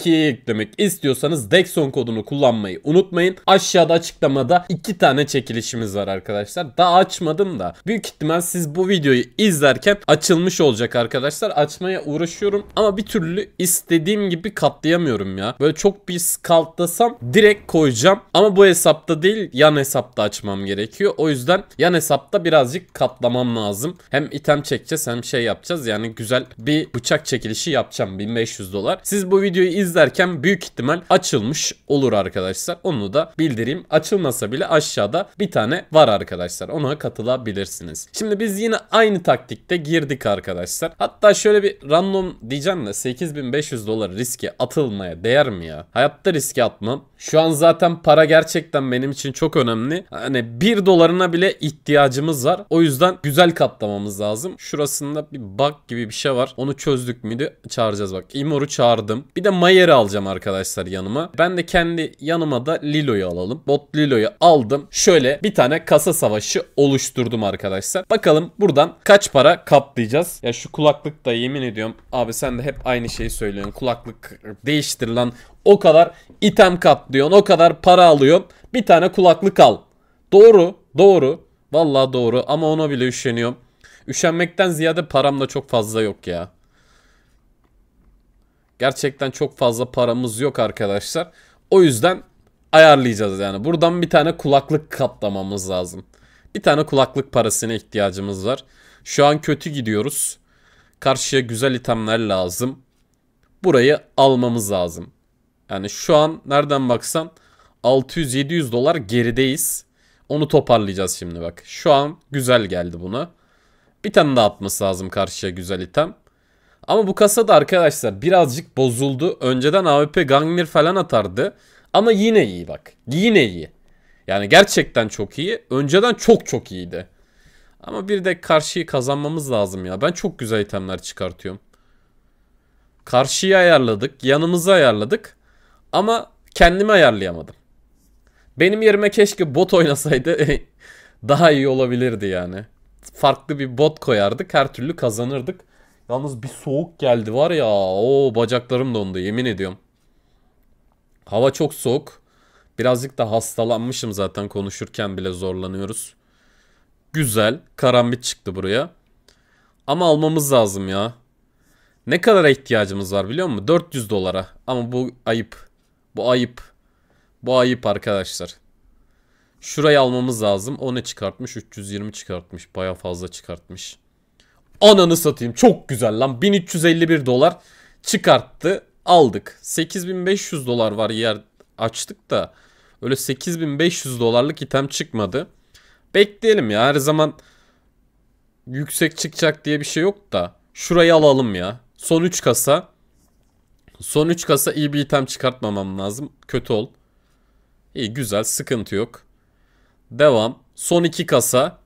bakiye yüklemek istiyorsanız Dexon kodunu kullanmayı unutmayın. Aşağıda açıklamada iki tane çekilişimiz var arkadaşlar. Daha açmadım da büyük ihtimal siz bu videoyu izlerken açılmış olacak arkadaşlar. Açmaya uğraşıyorum ama bir türlü istediğim gibi katlayamıyorum ya. Böyle çok bir skaltlasam direkt koyacağım. Ama bu hesapta değil yan hesapta açmam gerekiyor. O yüzden yan hesapta birazcık katlamam lazım. Hem item çekeceğiz hem şey yapacağız. Yani güzel bir bıçak çekilişi yapacağım. 1500 dolar. Siz bu videoyu iz izlerken büyük ihtimal açılmış olur arkadaşlar. Onu da bildireyim. Açılmasa bile aşağıda bir tane var arkadaşlar. Ona katılabilirsiniz. Şimdi biz yine aynı taktikte girdik arkadaşlar. Hatta şöyle bir random diyeceğim de 8500 dolar riske atılmaya değer mi ya? Hayatta riske atmam. Şu an zaten para gerçekten benim için çok önemli. Hani 1 dolarına bile ihtiyacımız var. O yüzden güzel katlamamız lazım. Şurasında bir bug gibi bir şey var. Onu çözdük müydü? Çağıracağız bak. Imor'u çağırdım. Bir de Maya Mayer'i alacağım arkadaşlar yanıma. Ben de kendi yanıma da Lilo'yu alalım. Bot Lilo'yu aldım. Şöyle bir tane kasa savaşı oluşturdum arkadaşlar. Bakalım buradan kaç para kaplayacağız. Ya şu kulaklık da yemin ediyorum. Abi sen de hep aynı şeyi söylüyorsun. Kulaklık değiştir lan. O kadar item katlıyorsun. O kadar para alıyorsun. Bir tane kulaklık al. Doğru. Doğru. Vallahi doğru ama ona bile üşeniyorum. Üşenmekten ziyade param da çok fazla yok ya. Gerçekten çok fazla paramız yok arkadaşlar. O yüzden ayarlayacağız yani. Buradan bir tane kulaklık katlamamız lazım. Bir tane kulaklık parasına ihtiyacımız var. Şu an kötü gidiyoruz. Karşıya güzel itemler lazım. Burayı almamız lazım. Yani şu an nereden baksan 600-700 dolar gerideyiz. Onu toparlayacağız şimdi bak. Şu an güzel geldi buna. Bir tane daha atması lazım karşıya güzel item. Ama bu kasada arkadaşlar birazcık bozuldu. Önceden AWP Gangnir falan atardı. Ama yine iyi bak. Yine iyi. Yani gerçekten çok iyi. Önceden çok çok iyiydi. Ama bir de karşıyı kazanmamız lazım ya. Ben çok güzel itemler çıkartıyorum. Karşıyı ayarladık. Yanımızı ayarladık. Ama kendimi ayarlayamadım. Benim yerime keşke bot oynasaydı daha iyi olabilirdi yani. Farklı bir bot koyardık. Her türlü kazanırdık. Yalnız bir soğuk geldi var ya. O bacaklarım dondu yemin ediyorum. Hava çok soğuk. Birazcık da hastalanmışım zaten konuşurken bile zorlanıyoruz. Güzel. Karambit çıktı buraya. Ama almamız lazım ya. Ne kadara ihtiyacımız var biliyor musun? 400 dolara. Ama bu ayıp. Bu ayıp. Bu ayıp arkadaşlar. Şurayı almamız lazım. O ne çıkartmış? 320 çıkartmış. Baya fazla çıkartmış. Ananı satayım çok güzel lan 1351 dolar çıkarttı aldık. 8500 dolar var yer açtık da öyle 8500 dolarlık item çıkmadı. Bekleyelim ya her zaman yüksek çıkacak diye bir şey yok da. Şurayı alalım ya. Son 3 kasa. Son 3 kasa iyi bir item çıkartmamam lazım. Kötü ol. iyi güzel sıkıntı yok. Devam. Son 2 kasa.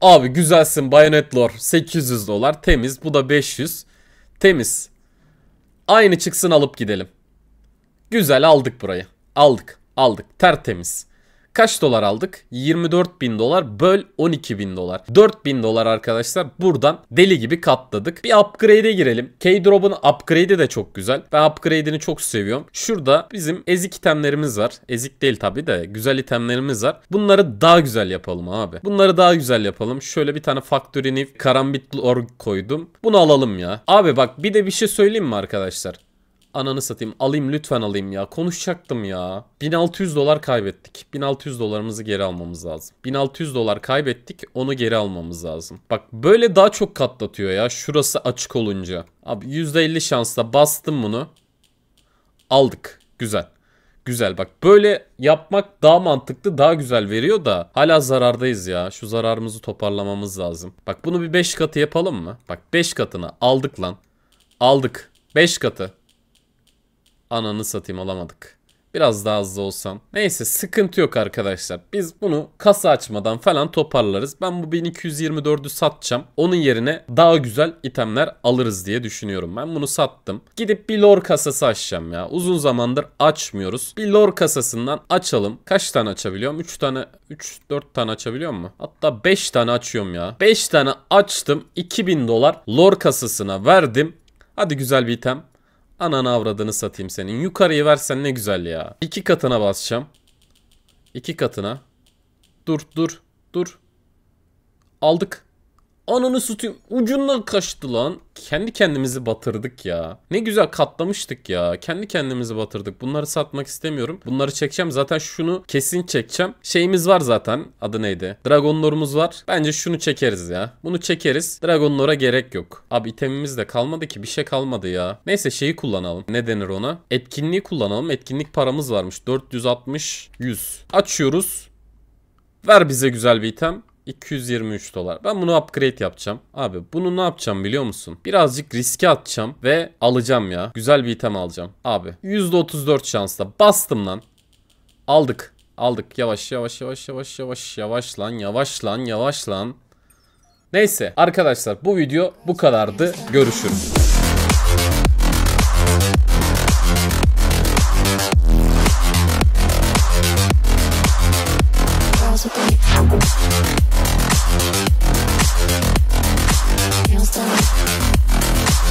Abi güzelsin Bayonet Lore. 800 dolar temiz. Bu da 500. Temiz. Aynı çıksın alıp gidelim. Güzel aldık burayı. Aldık. Aldık. Tertemiz. Kaç dolar aldık? 24 bin dolar böl 12 bin dolar. 4 bin dolar arkadaşlar buradan deli gibi katladık. Bir upgrade'e girelim. K drop'un upgrade'i de çok güzel. Ben upgrade'ini çok seviyorum. Şurada bizim ezik itemlerimiz var. Ezik değil tabi de güzel itemlerimiz var. Bunları daha güzel yapalım abi. Bunları daha güzel yapalım. Şöyle bir tane Factory New Karambit Org koydum. Bunu alalım ya. Abi bak bir de bir şey söyleyeyim mi arkadaşlar? Ananı satayım. Alayım lütfen alayım ya. Konuşacaktım ya. 1600 dolar kaybettik. 1600 dolarımızı geri almamız lazım. 1600 dolar kaybettik. Onu geri almamız lazım. Bak böyle daha çok katlatıyor ya. Şurası açık olunca. Abi %50 şansla bastım bunu. Aldık. Güzel. Güzel bak böyle yapmak daha mantıklı daha güzel veriyor da hala zarardayız ya. Şu zararımızı toparlamamız lazım. Bak bunu bir 5 katı yapalım mı? Bak 5 katını aldık lan. Aldık. 5 katı. Ananı satayım alamadık. Biraz daha hızlı olsam. Neyse sıkıntı yok arkadaşlar. Biz bunu kasa açmadan falan toparlarız. Ben bu 1224'ü satacağım. Onun yerine daha güzel itemler alırız diye düşünüyorum. Ben bunu sattım. Gidip bir lore kasası açacağım ya. Uzun zamandır açmıyoruz. Bir lore kasasından açalım. Kaç tane açabiliyorum? 3 tane, 3-4 tane açabiliyor mu? Hatta 5 tane açıyorum ya. 5 tane açtım. 2000 dolar lore kasasına verdim. Hadi güzel bir item. Ananı avradını satayım senin. Yukarıyı versen ne güzel ya. İki katına basacağım. İki katına. Dur dur dur. Aldık. Ananı sütüm ucunda kaçtı lan. Kendi kendimizi batırdık ya. Ne güzel katlamıştık ya. Kendi kendimizi batırdık. Bunları satmak istemiyorum. Bunları çekeceğim. Zaten şunu kesin çekeceğim. Şeyimiz var zaten. Adı neydi? Dragonlor'umuz var. Bence şunu çekeriz ya. Bunu çekeriz. Dragonlor'a gerek yok. Abi itemimiz de kalmadı ki. Bir şey kalmadı ya. Neyse şeyi kullanalım. Ne denir ona? Etkinliği kullanalım. Etkinlik paramız varmış. 460 100. Açıyoruz. Ver bize güzel bir item. 223 dolar. Ben bunu upgrade yapacağım. Abi bunu ne yapacağım biliyor musun? Birazcık riske atacağım ve alacağım ya. Güzel bir item alacağım. Abi %34 şansla bastım lan. Aldık. Aldık. Yavaş yavaş yavaş yavaş yavaş yavaş lan yavaş lan yavaş lan. Neyse arkadaşlar bu video bu kadardı. Görüşürüz.